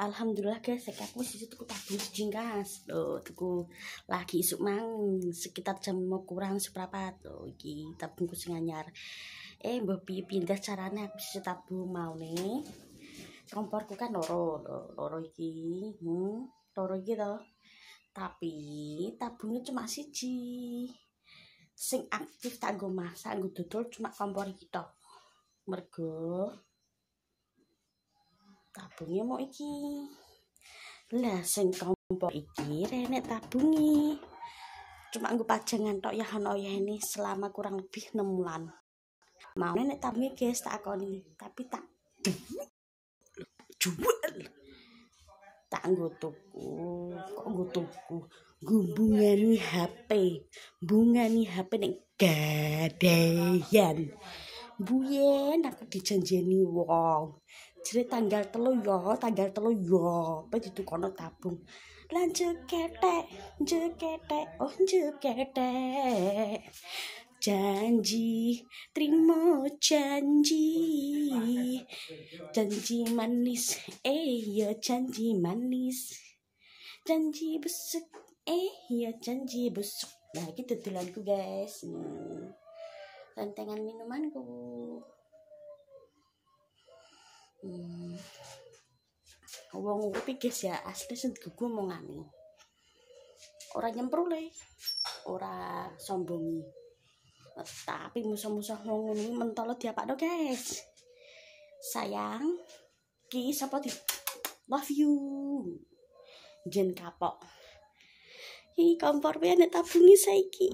alhamdulillah guys saya aku sih tuku tabung sejingkas loh tuku lagi isuk mang sekitar jam mau kurang seberapa tuh iki tabungku sing anyar eh mbok pindah carane aku tabung mau nih komporku kan loro loro iki hmm loro iki toh tapi tabungnya cuma siji sing aktif tak gue masak gue dodol cuma kompor iki gitu. mergo tabungnya mau iki lah sing tompo iki renek tabungi cuma nggo pajangan tok ya ono ya ini selama kurang lebih 6 bulan mau nenek tabungi guys tak akoni tapi tak jual tak nggo tuku kok nggo tuku nih HP bunga nih HP nih gadean buyen aku dijanjeni wong jadi tanggal telu yo tanggal telu yo begitu kono tabung lanjut kete lanjut ketek, oh ketek, janji terima janji janji manis eh ya janji manis janji besuk eh ya janji besuk nah gitu tulanku guys hmm. tantangan minumanku hmm, wong ngerti guys ya asli sing gugu omongane ora nyemprule ora sombongi tapi musuh-musuh wong ngono mentolo diapakno guys sayang ki sapa di love you jen kapok Hi, kompor pian ada tabungi saiki.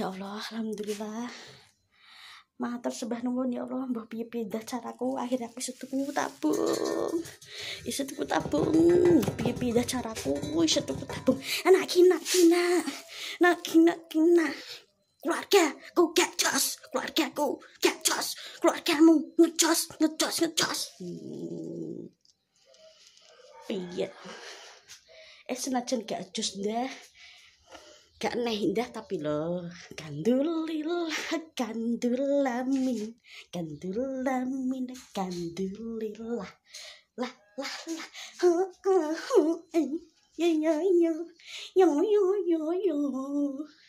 alhamdulillah matur sebah nuwun ya Allah mbah piye-piye caraku akhirnya aku isu tuku tabung isu ya tuku tabung piye-piye caraku isu ya tuku tabung anak nah, kina kina anak kina kina keluarga ku gak jos keluarga ku gak jos mu ngejos ngejos ngejos hmm. iya eh senajan gak jos deh gak neh indah tapi lo gandulil gandulamin gandulamin gandulilah lah lah lah iya, iya, iya. yo yo yo yo yo yo